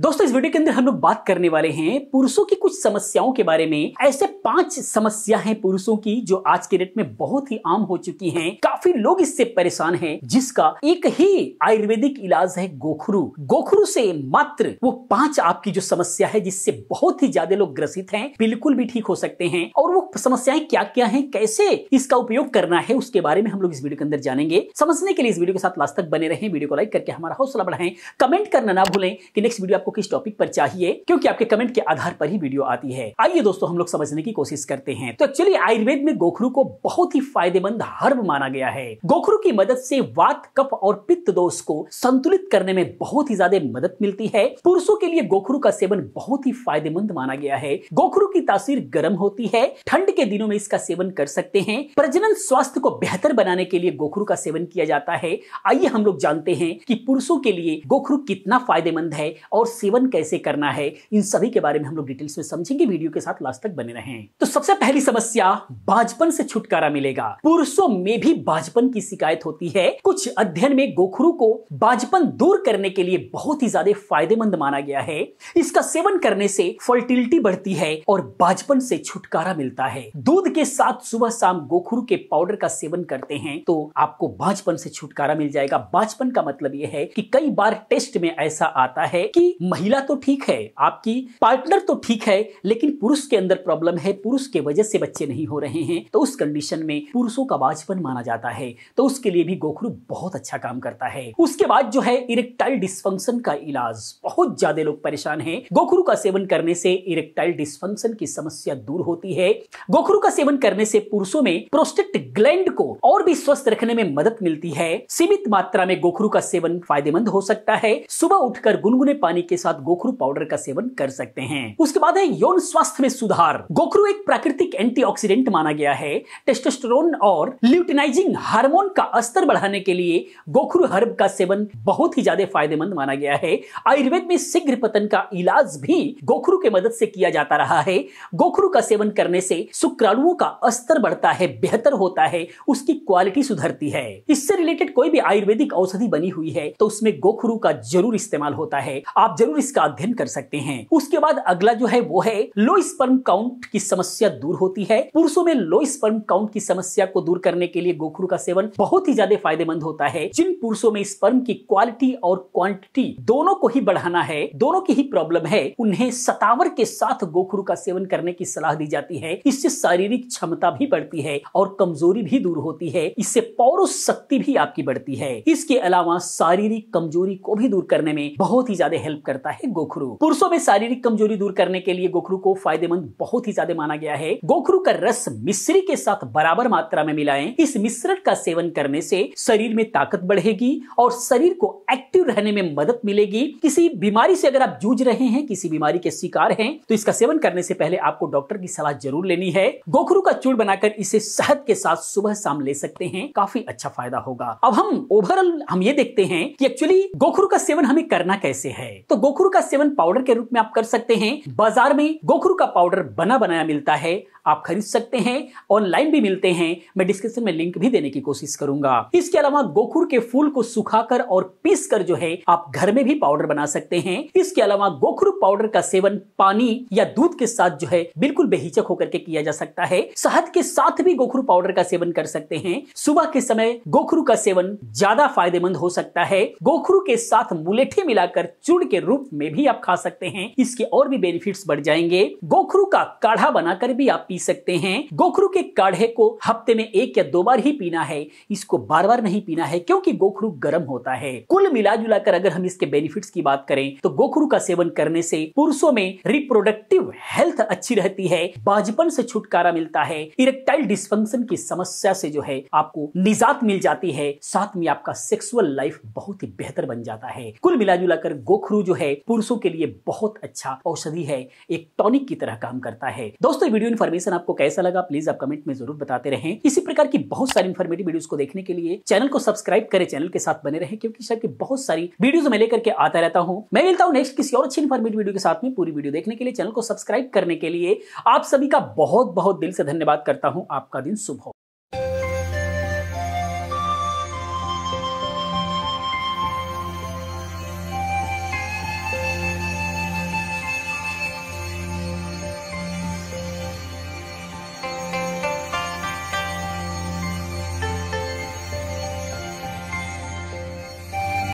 दोस्तों इस वीडियो के अंदर हम लोग बात करने वाले हैं पुरुषों की कुछ समस्याओं के बारे में ऐसे पांच समस्या हैं पुरुषों की जो आज के डेट में बहुत ही आम हो चुकी हैं काफी लोग इससे परेशान हैं जिसका एक ही आयुर्वेदिक इलाज है गोखरू गोखरू से मात्र वो पांच आपकी जो समस्या है जिससे बहुत ही ज्यादा लोग ग्रसित है बिल्कुल भी ठीक हो सकते हैं और वो समस्याएं क्या क्या है कैसे इसका उपयोग करना है उसके बारे में हम लोग इस वीडियो के अंदर जानेंगे समझने के लिए इस वीडियो के साथ लास्ट तक बने रहे वीडियो को लाइक करके हमारा हौसला बढ़ाएं कमेंट करना ना भूलें कि नेक्स्ट वीडियो आपको आपको किस टॉपिक पर चाहिए क्योंकि आपके कमेंट के आधार पर ही वीडियो आती है आइए दोस्तों हम लोग समझने की कोशिश करते हैं तो चलिए आयुर्वेद में गोखरू को बहुत ही फायदेमंद हर्ब माना गया है गोखरू की मदद से वात कफ और पित्त दोष को संतुलित करने में बहुत ही ज्यादा मदद मिलती है पुरुषों के लिए गोखरू का सेवन बहुत ही फायदेमंद माना गया है गोखरू की तासीर गर्म होती है ठंड के दिनों में इसका सेवन कर सकते हैं प्रजनन स्वास्थ्य को बेहतर बनाने के लिए गोखरू का सेवन किया जाता है आइए हम लोग जानते हैं कि पुरुषों के लिए गोखरू कितना फायदेमंद है और सेवन कैसे करना है इन सभी के बारे में हम लोग डिटेल्स में समझेंगे वीडियो के साथ लास्ट तक बने रहे तो सबसे पहली समस्या बाजपन से छुटकारा मिलेगा पुरुषों में भी बाजपन की शिकायत होती है कुछ अध्ययन में गोखरू को बाजपन दूर करने के लिए बहुत ही ज्यादा फायदेमंद माना गया है इसका सेवन करने से फर्टिलिटी बढ़ती है और बाजपन से छुटकारा मिलता है दूध के साथ सुबह शाम गोखरू के पाउडर का सेवन करते हैं तो आपको बाजपन से छुटकारा मिल जाएगा बाजपन का मतलब यह है कि कई बार टेस्ट में ऐसा आता है कि महिला तो ठीक है आपकी पार्टनर तो ठीक है लेकिन पुरुष के अंदर प्रॉब्लम है पुरुष के वजह से बच्चे नहीं हो रहे हैं तो उस कंडीशन में पुरुषों का बाजपन माना जाता है तो उसके लिए भी गोखरू बहुत अच्छा काम करता है उसके बाद जो है इरेक्टाइल डिस्फंक्शन का इलाज बहुत ज्यादा लोग परेशान है गोखरू का सेवन करने से इरेक्टाइल डिस्फंक्शन की समस्या दूर होती है गोखरू का सेवन करने से पुरुषों में प्रोस्टेट ग्लैंड को और भी स्वस्थ रखने में मदद मिलती है सीमित मात्रा में गोखरू का सेवन फायदेमंद हो सकता है सुबह उठकर गुनगुने पानी के साथ गोखरू पाउडर का सेवन कर सकते हैं उसके बाद है यौन स्वास्थ्य में सुधार गोखरू एक प्राकृतिक एंटीऑक्सीडेंट माना गया है टेस्टोस्टेरोन और ल्यूटिनाइजिंग हार्मोन का स्तर बढ़ाने के लिए गोखरू हर्ब का सेवन बहुत ही ज्यादा फायदेमंद माना गया है आयुर्वेद में शीघ्र पतन का इलाज भी गोखरू के मदद से किया जाता रहा है गोखरू का सेवन करने से शुक्राणुओं का स्तर बढ़ता है बेहतर होता है उसकी क्वालिटी सुधरती है इससे रिलेटेड कोई भी आयुर्वेदिक औषधि बनी हुई है तो उसमें गोखरू का जरूर इस्तेमाल होता है आप जरूर इसका अध्ययन कर सकते हैं उसके बाद अगला जो है वो है लो स्पर्म काउंट की समस्या दूर होती है पुरुषों में लो स्पर्म काउंट की समस्या को दूर करने के लिए गोखरू का सेवन बहुत ही ज्यादा फायदेमंद होता है जिन पुरुषों में स्पर्म की क्वालिटी और क्वांटिटी दोनों को ही बढ़ाना है दोनों की ही प्रॉब्लम है उन्हें सतावर के साथ गोखरू का सेवन करने की सलाह दी जाती है इससे शारीरिक क्षमता भी बढ़ती है और कमजोरी भी दूर होती है इससे पौरुष शक्ति भी आपकी बढ़ती है इसके अलावा शारीरिक कमजोरी को भी दूर करने में बहुत ही ज्यादा हेल्प करता है गोखरू पुरुषों में शारीरिक कमजोरी दूर करने के लिए गोखरू को फायदेमंद बहुत ही ज्यादा माना गया है गोखरू का रस मिश्री के साथ बराबर मात्रा में मिलाएं इस मिश्रण का सेवन करने से शरीर में ताकत बढ़ेगी और शरीर को एक्टिव रहने में मदद मिलेगी किसी बीमारी से अगर आप जूझ रहे हैं किसी बीमारी के शिकार हैं तो इसका सेवन करने से पहले आपको डॉक्टर की सलाह जरूर लेनी है गोखरू का चूर्ण बनाकर इसे शहद के साथ सुबह शाम ले सकते हैं काफी अच्छा फायदा होगा अब हम ओवरऑल हम ये देखते हैं कि एक्चुअली गोखरू का सेवन हमें करना कैसे है तो गोखरू का सेवन पाउडर के रूप में आप कर सकते हैं बाजार में गोखरू का पाउडर बना बनाया मिलता है आप खरीद सकते हैं ऑनलाइन भी मिलते हैं मैं डिस्क्रिप्शन में लिंक भी देने की कोशिश करूंगा इसके अलावा गोखुर के फूल को सुखाकर और पीस कर जो है आप घर में भी पाउडर बना सकते हैं इसके अलावा गोखुर पाउडर का सेवन पानी या दूध के साथ जो है बिल्कुल बेहिचक होकर के किया जा सकता है शहद के साथ भी गोखरू पाउडर का सेवन कर सकते हैं सुबह के समय गोखरू का सेवन ज्यादा फायदेमंद हो सकता है गोखरू के साथ मुलेठी मिलाकर चूड़ के रूप में भी आप खा सकते हैं इसके और भी बेनिफिट्स बढ़ जाएंगे गोखरू का काढ़ा बनाकर भी आप पी सकते हैं गोखरू के काढ़े को हफ्ते में एक या दो बार ही पीना है इसको बार बार नहीं पीना है क्योंकि गोखरू गर्म होता है कुल मिला जुला कर अगर हम इसके बेनिफिट की बात करें तो गोखरू का सेवन करने से पुरुषों में रिप्रोडक्टिव हेल्थ अच्छी रहती है बाजपन से छुटकारा मिलता है इरेक्टाइल डिस्फंक्शन की समस्या से जो है आपको निजात मिल जाती है साथ में आपका सेक्सुअल लाइफ बहुत ही बेहतर बन जाता है कुल मिला जुला कर गोखरू जो है पुरुषों के लिए बहुत अच्छा औषधि है एक टॉनिक की तरह काम करता है दोस्तों वीडियो इन्फॉर्मेशन इन्फॉर्मेशन आपको कैसा लगा प्लीज आप कमेंट में जरूर बताते रहें इसी प्रकार की बहुत सारी इन्फॉर्मेटिव वीडियोस को देखने के लिए चैनल को सब्सक्राइब करें चैनल के साथ बने रहे क्योंकि सर की बहुत सारी वीडियोज मैं लेकर के आता रहता हूँ मैं मिलता हूँ नेक्स्ट किसी और अच्छी इन्फॉर्मेटिव वीडियो के साथ में पूरी वीडियो देखने के लिए चैनल को सब्सक्राइब करने के लिए आप सभी का बहुत बहुत दिल से धन्यवाद करता हूँ आपका दिन शुभ हो